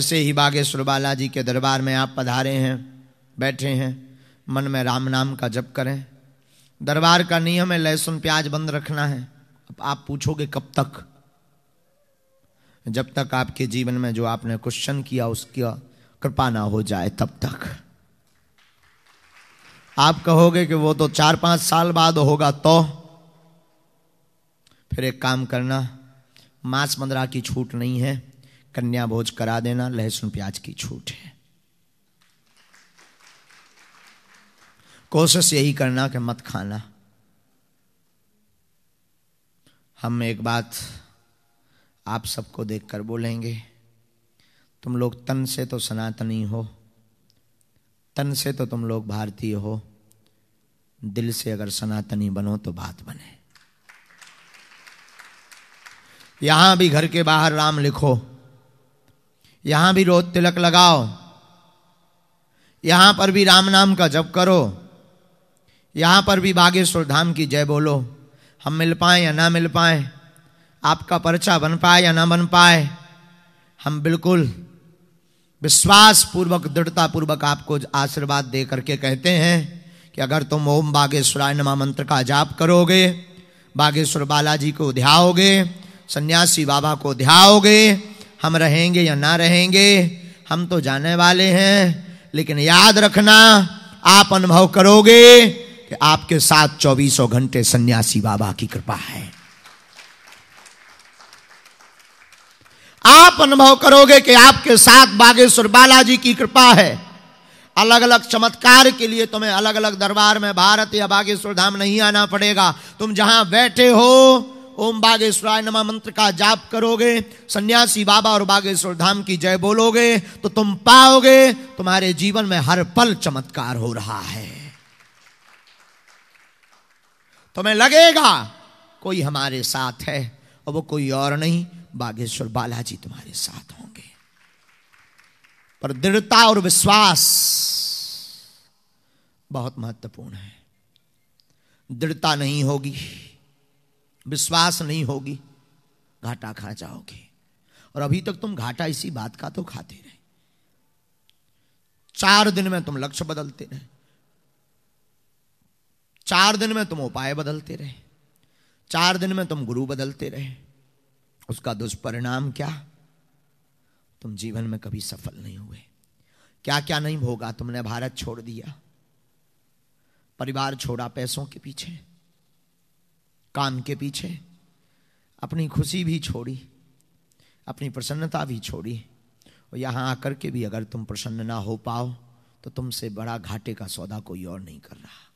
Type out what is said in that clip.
जैसे ही बागेश्वर बालाजी के दरबार में आप पधारे हैं बैठे हैं मन में राम नाम का जप करें दरबार का नियम है लहसुन प्याज बंद रखना है अब आप पूछोगे कब तक जब तक आपके जीवन में जो आपने क्वेश्चन किया उसकी कृपा ना हो जाए तब तक आप कहोगे कि वो तो चार पांच साल बाद होगा तो फिर एक काम करना मांस मदरा की छूट नहीं है कन्या भोज करा देना लहसुन प्याज की छूट है कोशिश यही करना कि मत खाना हम एक बात आप सबको देखकर बोलेंगे तुम लोग तन से तो सनातनी हो तन से तो तुम लोग भारतीय हो दिल से अगर सनातनी बनो तो बात बने यहां भी घर के बाहर राम लिखो यहाँ भी रोज तिलक लगाओ यहाँ पर भी राम नाम का जप करो यहाँ पर भी बागेश्वर धाम की जय बोलो हम मिल पाए या ना मिल पाए आपका पर्चा बन पाए या ना बन पाए हम बिल्कुल विश्वास पूर्वक दृढ़ता पूर्वक आपको आशीर्वाद दे करके कहते हैं कि अगर तुम ओम बागेश्वराय नमा मंत्र का जाप करोगे बागेश्वर बालाजी को ध्याओगे सन्यासी बाबा को ध्याओगे हम रहेंगे या ना रहेंगे हम तो जाने वाले हैं लेकिन याद रखना आप अनुभव करोगे कि आपके साथ चौबीसों घंटे सन्यासी बाबा की कृपा है आप अनुभव करोगे कि आपके साथ बागेश्वर बालाजी की कृपा है अलग अलग चमत्कार के लिए तुम्हें अलग अलग दरबार में भारत या बागेश्वर धाम नहीं आना पड़ेगा तुम जहां बैठे हो ओम बागेश्वराय नमा मंत्र का जाप करोगे सन्यासी बाबा और बागेश्वर धाम की जय बोलोगे तो तुम पाओगे तुम्हारे जीवन में हर पल चमत्कार हो रहा है तुम्हें लगेगा कोई हमारे साथ है और वो कोई और नहीं बागेश्वर बालाजी तुम्हारे साथ होंगे पर दृढ़ता और विश्वास बहुत महत्वपूर्ण है दृढ़ता नहीं होगी विश्वास नहीं होगी घाटा खा जाओगे और अभी तक तुम घाटा इसी बात का तो खाते रहे चार दिन में तुम लक्ष्य बदलते रहे चार दिन में तुम उपाय बदलते रहे चार दिन में तुम गुरु बदलते रहे उसका दुष्परिणाम क्या तुम जीवन में कभी सफल नहीं हुए क्या क्या नहीं भोगा तुमने भारत छोड़ दिया परिवार छोड़ा पैसों के पीछे काम के पीछे अपनी खुशी भी छोड़ी अपनी प्रसन्नता भी छोड़ी और यहाँ आकर के भी अगर तुम प्रसन्न ना हो पाओ तो तुमसे बड़ा घाटे का सौदा कोई और नहीं कर रहा